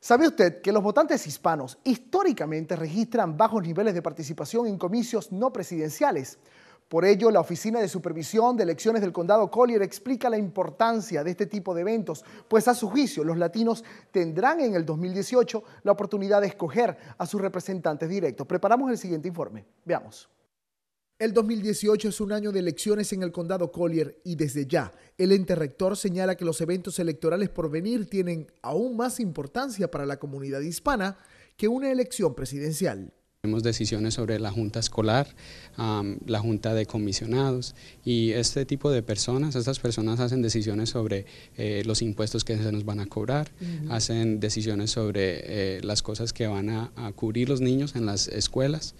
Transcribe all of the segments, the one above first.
¿Sabe usted que los votantes hispanos históricamente registran bajos niveles de participación en comicios no presidenciales? Por ello, la Oficina de Supervisión de Elecciones del Condado Collier explica la importancia de este tipo de eventos, pues a su juicio los latinos tendrán en el 2018 la oportunidad de escoger a sus representantes directos. Preparamos el siguiente informe. Veamos. El 2018 es un año de elecciones en el condado Collier y desde ya el ente rector señala que los eventos electorales por venir tienen aún más importancia para la comunidad hispana que una elección presidencial. Tenemos decisiones sobre la junta escolar, la junta de comisionados y este tipo de personas, estas personas hacen decisiones sobre eh, los impuestos que se nos van a cobrar, hacen decisiones sobre eh, las cosas que van a cubrir los niños en las escuelas.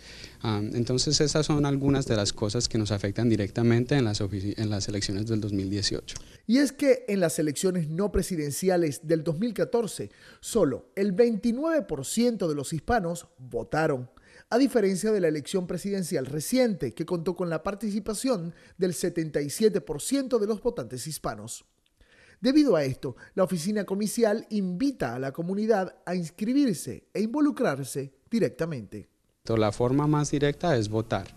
Ah, entonces esas son algunas de las cosas que nos afectan directamente en las, en las elecciones del 2018. Y es que en las elecciones no presidenciales del 2014, solo el 29% de los hispanos votaron a diferencia de la elección presidencial reciente, que contó con la participación del 77% de los votantes hispanos. Debido a esto, la oficina comicial invita a la comunidad a inscribirse e involucrarse directamente la forma más directa es votar,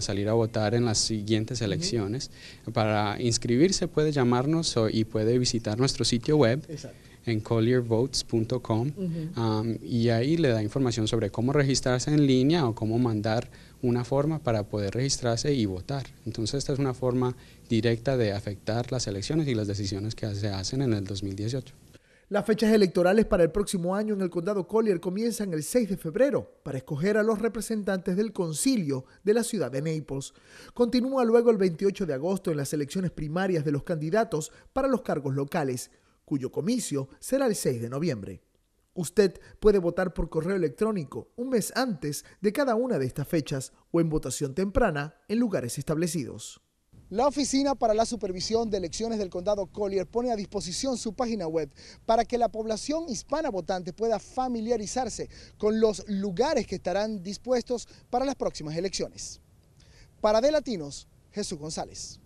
salir a votar en las siguientes elecciones. Para inscribirse puede llamarnos y puede visitar nuestro sitio web. en colliervotes.com y ahí le da información sobre cómo registrarse en línea o cómo mandar una forma para poder registrarse y votar. Entonces esta es una forma directa de afectar las elecciones y las decisiones que se hacen en el 2018. Las fechas electorales para el próximo año en el condado Collier comienzan el 6 de febrero para escoger a los representantes del concilio de la ciudad de Naples. Continúa luego el 28 de agosto en las elecciones primarias de los candidatos para los cargos locales, cuyo comicio será el 6 de noviembre. Usted puede votar por correo electrónico un mes antes de cada una de estas fechas o en votación temprana en lugares establecidos. La Oficina para la Supervisión de Elecciones del Condado Collier pone a disposición su página web para que la población hispana votante pueda familiarizarse con los lugares que estarán dispuestos para las próximas elecciones. Para De Latinos, Jesús González.